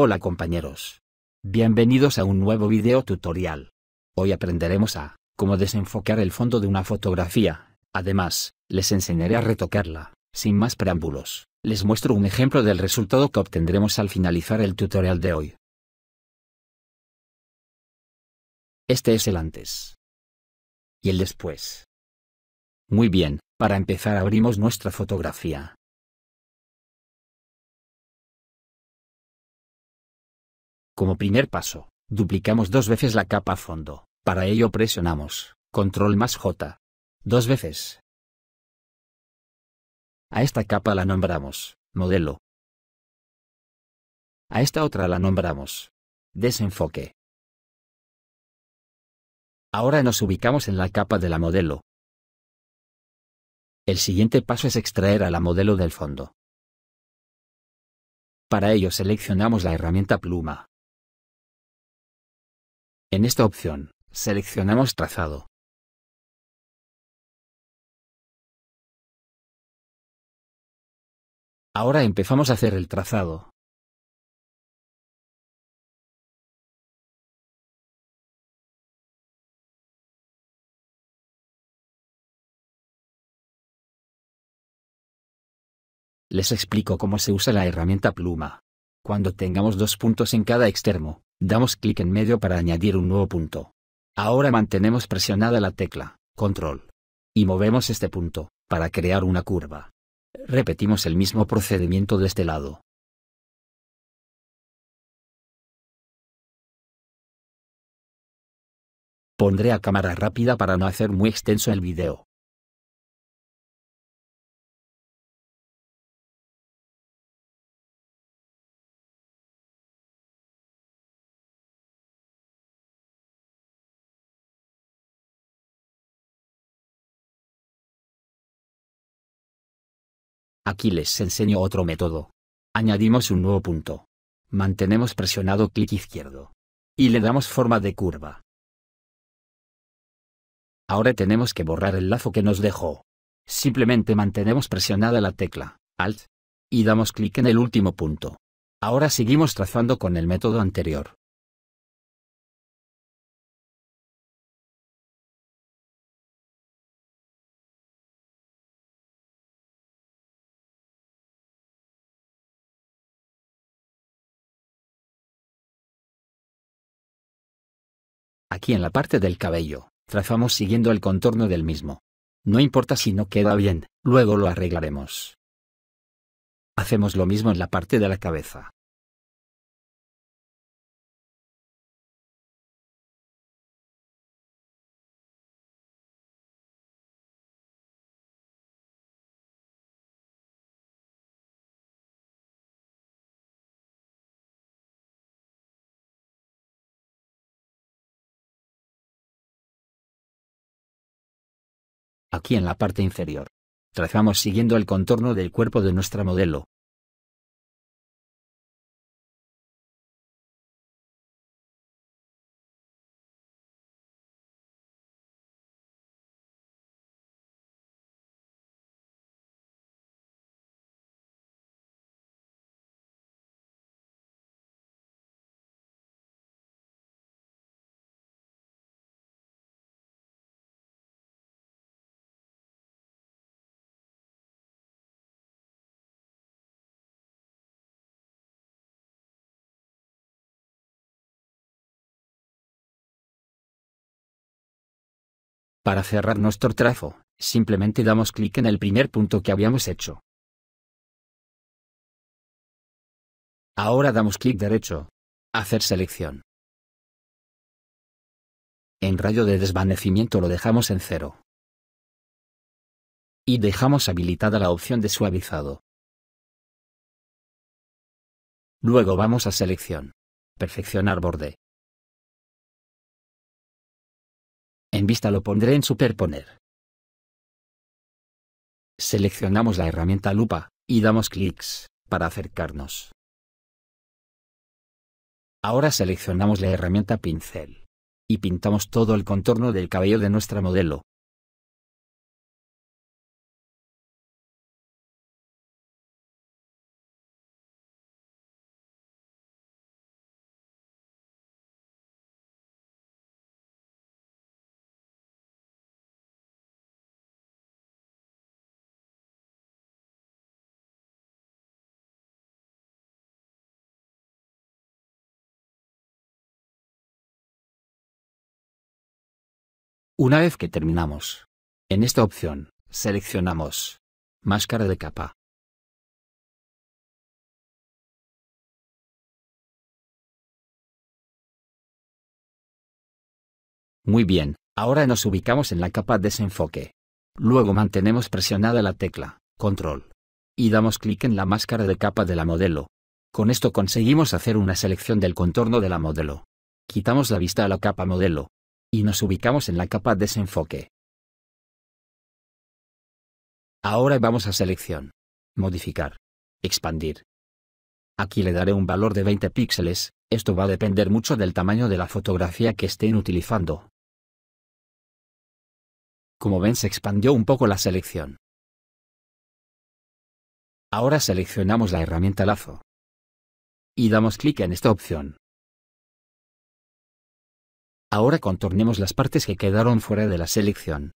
Hola compañeros. Bienvenidos a un nuevo video tutorial. Hoy aprenderemos a, cómo desenfocar el fondo de una fotografía. Además, les enseñaré a retocarla. Sin más preámbulos, les muestro un ejemplo del resultado que obtendremos al finalizar el tutorial de hoy. Este es el antes. Y el después. Muy bien, para empezar abrimos nuestra fotografía. Como primer paso, duplicamos dos veces la capa fondo. Para ello presionamos Control más J. Dos veces. A esta capa la nombramos modelo. A esta otra la nombramos desenfoque. Ahora nos ubicamos en la capa de la modelo. El siguiente paso es extraer a la modelo del fondo. Para ello seleccionamos la herramienta pluma en esta opción, seleccionamos Trazado. Ahora empezamos a hacer el trazado. Les explico cómo se usa la herramienta pluma. Cuando tengamos dos puntos en cada extremo, Damos clic en medio para añadir un nuevo punto. Ahora mantenemos presionada la tecla, control. Y movemos este punto, para crear una curva. Repetimos el mismo procedimiento de este lado. Pondré a cámara rápida para no hacer muy extenso el video. Aquí les enseño otro método. Añadimos un nuevo punto. Mantenemos presionado clic izquierdo. Y le damos forma de curva. Ahora tenemos que borrar el lazo que nos dejó. Simplemente mantenemos presionada la tecla Alt y damos clic en el último punto. Ahora seguimos trazando con el método anterior. Aquí en la parte del cabello, trazamos siguiendo el contorno del mismo. No importa si no queda bien, luego lo arreglaremos. Hacemos lo mismo en la parte de la cabeza. aquí en la parte inferior. Trazamos siguiendo el contorno del cuerpo de nuestra modelo, Para cerrar nuestro trazo, simplemente damos clic en el primer punto que habíamos hecho. Ahora damos clic derecho. Hacer selección. En rayo de desvanecimiento lo dejamos en cero. Y dejamos habilitada la opción de suavizado. Luego vamos a selección. Perfeccionar borde. vista lo pondré en superponer. Seleccionamos la herramienta lupa y damos clics para acercarnos. Ahora seleccionamos la herramienta pincel y pintamos todo el contorno del cabello de nuestra modelo. Una vez que terminamos, en esta opción, seleccionamos Máscara de capa. Muy bien, ahora nos ubicamos en la capa desenfoque. Luego mantenemos presionada la tecla Control y damos clic en la máscara de capa de la modelo. Con esto conseguimos hacer una selección del contorno de la modelo. Quitamos la vista a la capa modelo y nos ubicamos en la capa desenfoque. Ahora vamos a selección. Modificar. Expandir. Aquí le daré un valor de 20 píxeles, esto va a depender mucho del tamaño de la fotografía que estén utilizando. Como ven se expandió un poco la selección. Ahora seleccionamos la herramienta lazo. Y damos clic en esta opción. Ahora contornemos las partes que quedaron fuera de la selección.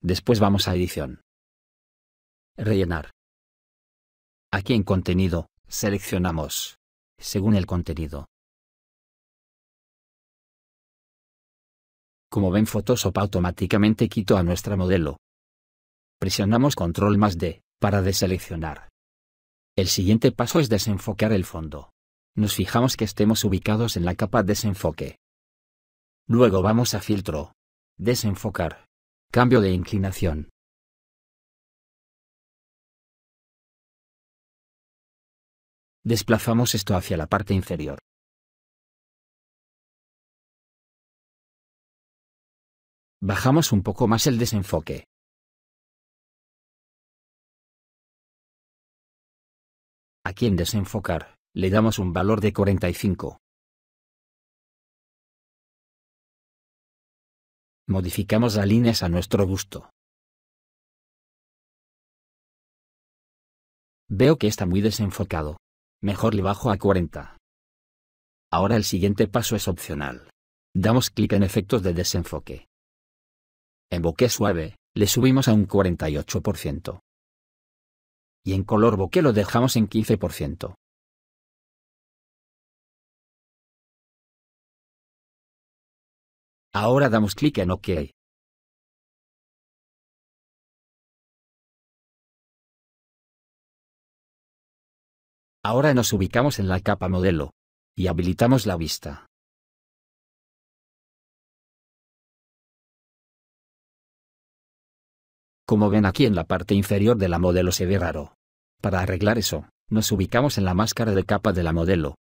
Después vamos a edición. Rellenar. Aquí en contenido, seleccionamos, según el contenido. Como ven Photoshop automáticamente quitó a nuestra modelo, presionamos control más D, para deseleccionar. El siguiente paso es desenfocar el fondo. Nos fijamos que estemos ubicados en la capa desenfoque. Luego vamos a filtro. Desenfocar. Cambio de inclinación. Desplazamos esto hacia la parte inferior. Bajamos un poco más el desenfoque. quien desenfocar, le damos un valor de 45. Modificamos las líneas a nuestro gusto. Veo que está muy desenfocado. Mejor le bajo a 40. Ahora el siguiente paso es opcional. Damos clic en efectos de desenfoque. En bokeh suave, le subimos a un 48% y en color bokeh lo dejamos en 15%. Ahora damos clic en OK. Ahora nos ubicamos en la capa modelo y habilitamos la vista. Como ven aquí en la parte inferior de la modelo se ve raro. Para arreglar eso, nos ubicamos en la máscara de capa de la modelo.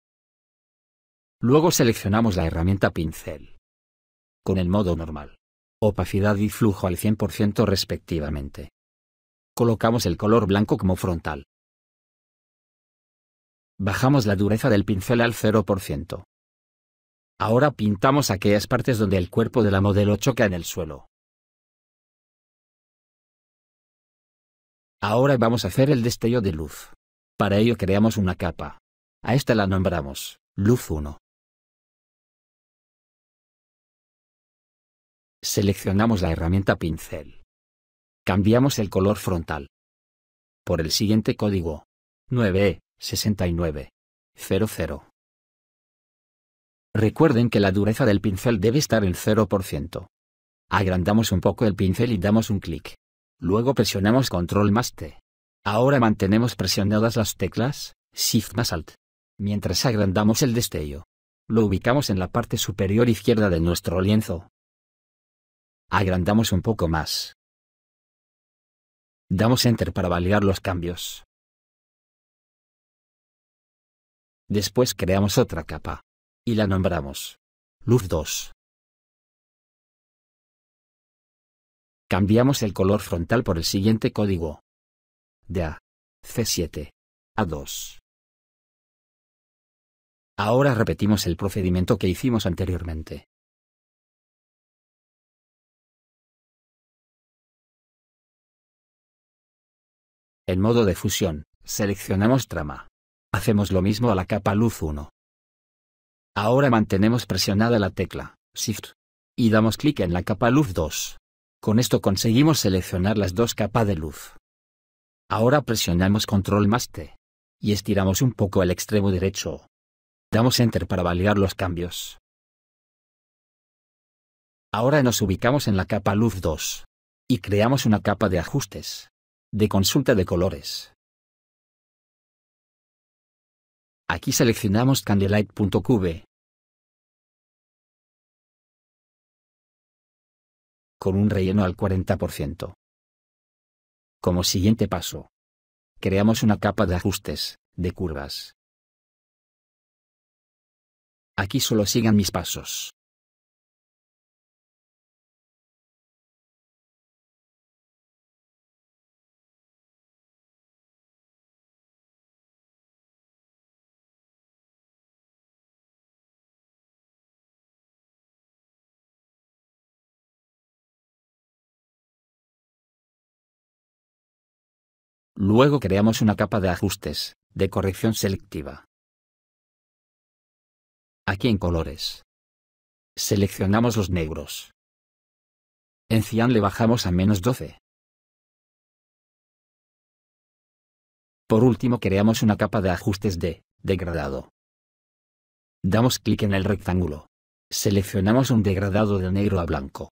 Luego seleccionamos la herramienta pincel. Con el modo normal. Opacidad y flujo al 100% respectivamente. Colocamos el color blanco como frontal. Bajamos la dureza del pincel al 0%. Ahora pintamos aquellas partes donde el cuerpo de la modelo choca en el suelo. Ahora vamos a hacer el destello de luz. Para ello creamos una capa. A esta la nombramos, luz 1. Seleccionamos la herramienta pincel. Cambiamos el color frontal. Por el siguiente código, 9 e Recuerden que la dureza del pincel debe estar en 0%. Agrandamos un poco el pincel y damos un clic. Luego presionamos Control más T. Ahora mantenemos presionadas las teclas Shift más Alt. Mientras agrandamos el destello. Lo ubicamos en la parte superior izquierda de nuestro lienzo. Agrandamos un poco más. Damos Enter para validar los cambios. Después creamos otra capa. Y la nombramos. Luz 2. Cambiamos el color frontal por el siguiente código. De A. C7. A 2. Ahora repetimos el procedimiento que hicimos anteriormente. En modo de fusión, seleccionamos trama. Hacemos lo mismo a la capa luz 1. Ahora mantenemos presionada la tecla Shift y damos clic en la capa luz 2. Con esto conseguimos seleccionar las dos capas de luz. Ahora presionamos Control más T. Y estiramos un poco el extremo derecho. Damos Enter para validar los cambios. Ahora nos ubicamos en la capa Luz 2. Y creamos una capa de ajustes. De consulta de colores. Aquí seleccionamos Candlelight.cube con un relleno al 40%. Como siguiente paso, creamos una capa de ajustes, de curvas. Aquí solo sigan mis pasos. Luego creamos una capa de ajustes, de corrección selectiva. Aquí en colores. Seleccionamos los negros. En cian le bajamos a menos 12. Por último creamos una capa de ajustes de degradado. Damos clic en el rectángulo. Seleccionamos un degradado de negro a blanco.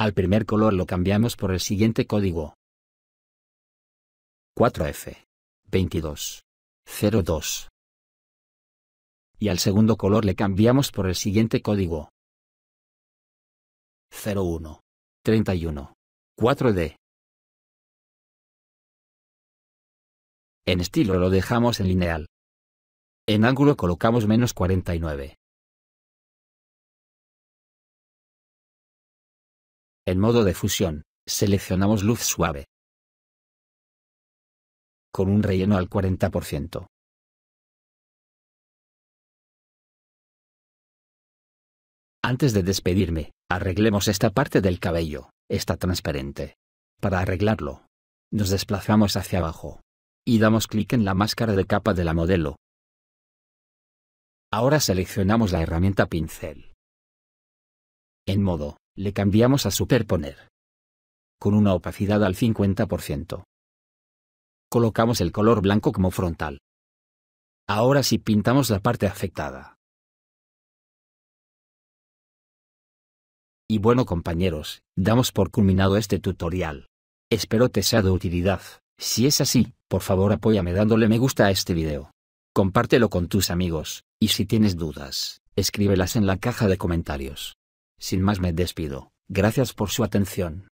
Al primer color lo cambiamos por el siguiente código, 4F. 22. 02. Y al segundo color le cambiamos por el siguiente código. 01. 31. 4D. En estilo lo dejamos en lineal. En ángulo colocamos menos 49. En modo de fusión, seleccionamos luz suave con un relleno al 40%. Antes de despedirme, arreglemos esta parte del cabello, está transparente. Para arreglarlo, nos desplazamos hacia abajo y damos clic en la máscara de capa de la modelo. Ahora seleccionamos la herramienta pincel. En modo, le cambiamos a superponer. Con una opacidad al 50% colocamos el color blanco como frontal. Ahora sí pintamos la parte afectada. Y bueno compañeros, damos por culminado este tutorial. Espero te sea de utilidad. Si es así, por favor apóyame dándole me gusta a este video. Compártelo con tus amigos, y si tienes dudas, escríbelas en la caja de comentarios. Sin más me despido. Gracias por su atención.